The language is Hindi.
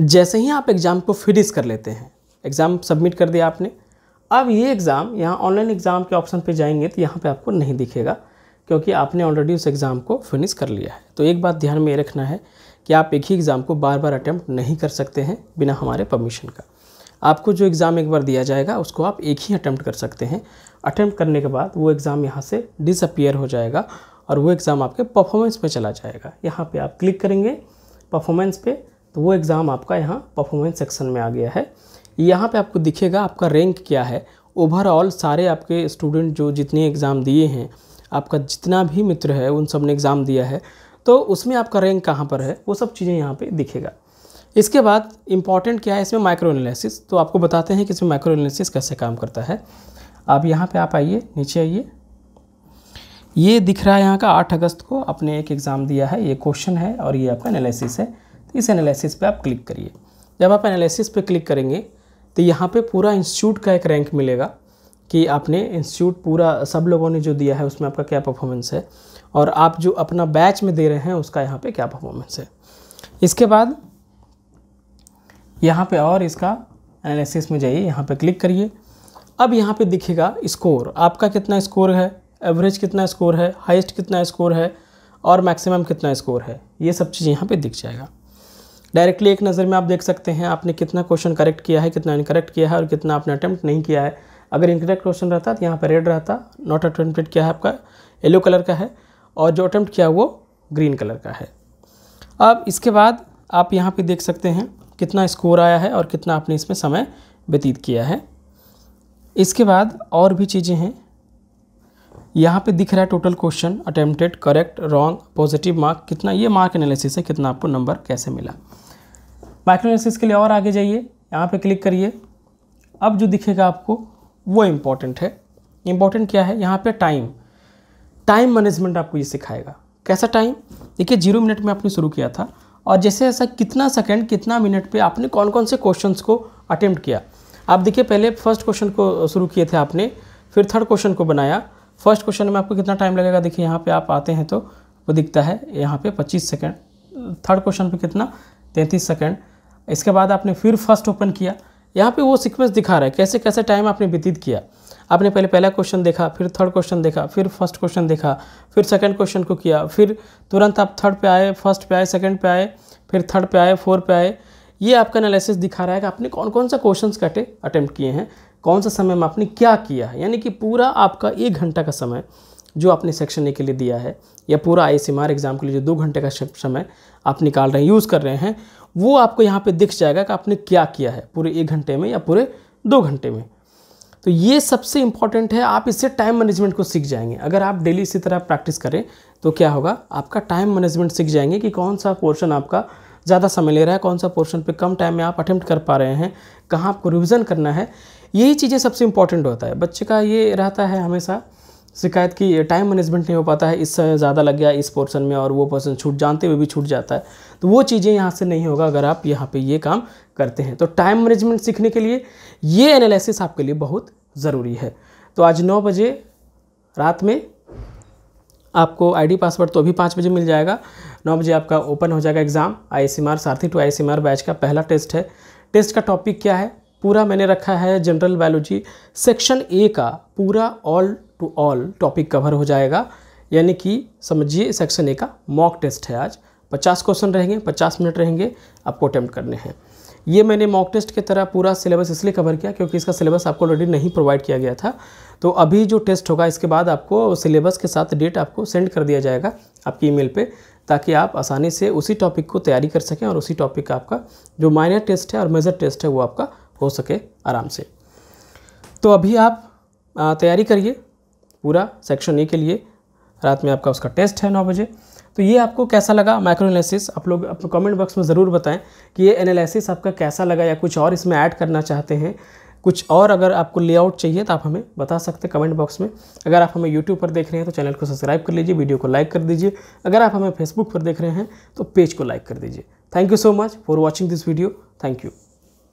जैसे ही आप एग्ज़ाम को फिनिश कर लेते हैं एग्ज़ाम सबमिट कर दिया आपने अब ये एग्ज़ाम यहाँ ऑनलाइन एग्ज़ाम के ऑप्शन पे जाएंगे तो यहाँ पे आपको नहीं दिखेगा क्योंकि आपने ऑलरेडी उस एग्ज़ाम को फिनिश कर लिया है तो एक बात ध्यान में रखना है कि आप एक ही एग्ज़ाम को बार बार अटैम्प्ट नहीं कर सकते हैं बिना हमारे परमिशन का आपको जो एग्ज़ाम एक बार दिया जाएगा उसको आप एक ही अटैम्प्ट कर सकते हैं अटैम्प्ट करने के बाद वो एग्ज़ाम यहाँ से डिसअपियर हो जाएगा और वो एग्ज़ाम आपके परफॉर्मेंस पर चला जाएगा यहाँ पर आप क्लिक करेंगे परफॉर्मेंस पे तो वो एग्ज़ाम आपका यहाँ परफॉर्मेंस सेक्शन में आ गया है यहाँ पे आपको दिखेगा आपका रैंक क्या है ओवरऑल सारे आपके स्टूडेंट जो जितने एग्ज़ाम दिए हैं आपका जितना भी मित्र है उन सब ने एग्ज़ाम दिया है तो उसमें आपका रैंक कहाँ पर है वो सब चीज़ें यहाँ पर दिखेगा इसके बाद इम्पॉर्टेंट क्या है इसमें माइक्रो एनालिसिस तो आपको बताते हैं कि इसमें माइक्रो एनालिसिस कैसे काम करता है आप यहाँ पे आप आइए नीचे आइए ये दिख रहा है यहाँ का आठ अगस्त को आपने एक एग्ज़ाम दिया है ये क्वेश्चन है और ये आपका एनालिसिस है इस एनालिसिस पे आप क्लिक करिए जब आप एनालिसिस पे क्लिक करेंगे तो यहाँ पे पूरा इंस्टीट्यूट का एक रैंक मिलेगा कि आपने इंस्टीट्यूट पूरा सब लोगों ने जो दिया है उसमें आपका क्या परफॉर्मेंस है और आप जो अपना बैच में दे रहे हैं उसका यहाँ पर क्या परफॉर्मेंस है इसके बाद यहाँ पर और इसका एनालिसिस में जाइए यहाँ पर क्लिक करिए अब यहाँ पे दिखेगा स्कोर आपका कितना स्कोर है एवरेज कितना स्कोर है हाईएस्ट कितना स्कोर है और मैक्सिमम कितना स्कोर है ये सब चीज़ यहाँ पे दिख जाएगा डायरेक्टली एक नज़र में आप देख सकते हैं आपने कितना क्वेश्चन करेक्ट किया है कितना इनकरेक्ट किया है और कितना आपने अटैम्प्ट नहीं किया है अगर इनकरेक्ट क्वेश्चन रहता तो यहाँ पर रेड रहता नॉट अटैम्प्टेड क्या है आपका येलो कलर का है और जो अटैम्प्ट किया वो ग्रीन कलर का है अब इसके बाद आप यहाँ पर देख सकते हैं कितना स्कोर आया है और कितना आपने इसमें समय व्यतीत किया है इसके बाद और भी चीज़ें हैं यहाँ पे दिख रहा है total question attempted correct wrong positive mark कितना ये मार्क एनालिसिस है कितना आपको नंबर कैसे मिला माइक्रो एनालिसिस के लिए और आगे जाइए यहाँ पे क्लिक करिए अब जो दिखेगा आपको वो इम्पॉर्टेंट है इम्पॉर्टेंट क्या है यहाँ पे टाइम टाइम मैनेजमेंट आपको ये सिखाएगा कैसा टाइम देखिए जीरो मिनट में आपने शुरू किया था और जैसे ऐसा कितना सेकंड कितना मिनट पे आपने कौन कौन से क्वेश्चंस को अटेम्प्ट किया आप देखिए पहले फर्स्ट क्वेश्चन को शुरू किए थे आपने फिर थर्ड क्वेश्चन को बनाया फर्स्ट क्वेश्चन में आपको कितना टाइम लगेगा देखिए यहाँ पे आप आते हैं तो वो दिखता है यहाँ पे 25 सेकंड थर्ड क्वेश्चन पे कितना 33 सेकंड इसके बाद आपने फिर फर्स्ट ओपन किया यहाँ पे वो सीक्वेंस दिखा रहा है कैसे कैसे टाइम आपने व्यतीत किया आपने पहले पहला क्वेश्चन देखा फिर थर्ड क्वेश्चन देखा फिर फर्स्ट क्वेश्चन देखा फिर सेकंड क्वेश्चन को किया फिर तुरंत आप थर्ड पे आए फर्स्ट पे आए सेकंड पे आए फिर थर्ड पे आए फोर्थ पे आए ये आपका एनालिसिस दिखा रहा है कि आपने कौन कौन सा क्वेश्चन कटे अटैम्प्ट किए हैं कौन सा समय में आपने क्या किया है यानी कि पूरा आपका एक घंटा का समय जो आपने सेक्शन ए के लिए दिया है या पूरा आई एग्ज़ाम के लिए जो दो घंटे का समय आप निकाल रहे हैं यूज़ कर रहे हैं वो आपको यहाँ पे दिख जाएगा कि आपने क्या किया है पूरे एक घंटे में या पूरे दो घंटे में तो ये सबसे इम्पॉर्टेंट है आप इससे टाइम मैनेजमेंट को सीख जाएंगे अगर आप डेली इसी तरह प्रैक्टिस करें तो क्या होगा आपका टाइम मैनेजमेंट सीख जाएंगे कि कौन सा पोर्शन आपका ज़्यादा समय ले रहा है कौन सा पोर्शन पे कम टाइम में आप अटैम्प्ट कर पा रहे हैं कहाँ आपको रिविज़न करना है यही चीज़ें सबसे इम्पॉर्टेंट होता है बच्चे का ये रहता है हमेशा शिकायत की टाइम मैनेजमेंट नहीं हो पाता है इससे ज़्यादा लग गया इस पोर्सन में और वो पोर्सन छूट जानते हुए भी छूट जाता है तो वो चीज़ें यहाँ से नहीं होगा अगर आप यहाँ पे ये काम करते हैं तो टाइम मैनेजमेंट सीखने के लिए ये एनालिसिस आपके लिए बहुत ज़रूरी है तो आज नौ बजे रात में आपको आईडी पासवर्ड तो अभी पाँच बजे मिल जाएगा नौ बजे आपका ओपन हो जाएगा एग्ज़ाम आई सारथी टू आई बैच का पहला टेस्ट है टेस्ट का टॉपिक क्या है पूरा मैंने रखा है जनरल बायोलॉजी सेक्शन ए का पूरा all to all topic cover हो जाएगा यानी कि समझिए सेक्शन ए का मॉक टेस्ट है आज पचास क्वेश्चन रहेंगे पचास मिनट रहेंगे आपको अटैम्प्ट करने हैं ये मैंने मॉक टेस्ट के तरह पूरा सिलेबस इसलिए कवर किया क्योंकि इसका सिलेबस आपको ऑलरेडी नहीं प्रोवाइड किया गया था तो अभी जो टेस्ट होगा इसके बाद आपको सिलेबस के साथ डेट आपको सेंड कर दिया जाएगा आपकी ईमेल पे ताकि आप आसानी से उसी टॉपिक को तैयारी कर सकें और उसी टॉपिक का आपका जो माइनर टेस्ट है और मेजर टेस्ट है वो आपका हो सके आराम से तो अभी आप तैयारी करिए पूरा सेक्शन ए के लिए रात में आपका उसका टेस्ट है नौ बजे तो ये आपको कैसा लगा माइक्रो एनालिसिस आप लोग अपने कमेंट बॉक्स में ज़रूर बताएं कि ये एनालिसिस आपका कैसा लगा या कुछ और इसमें ऐड करना चाहते हैं कुछ और अगर आपको लेआउट चाहिए तो आप हमें बता सकते हैं कमेंट बॉक्स में अगर आप हमें यूट्यूब पर देख रहे हैं तो चैनल को सब्सक्राइब कर लीजिए वीडियो को लाइक कर दीजिए अगर आप हमें फेसबुक पर देख रहे हैं तो पेज को लाइक कर दीजिए thank you so much for watching this video thank you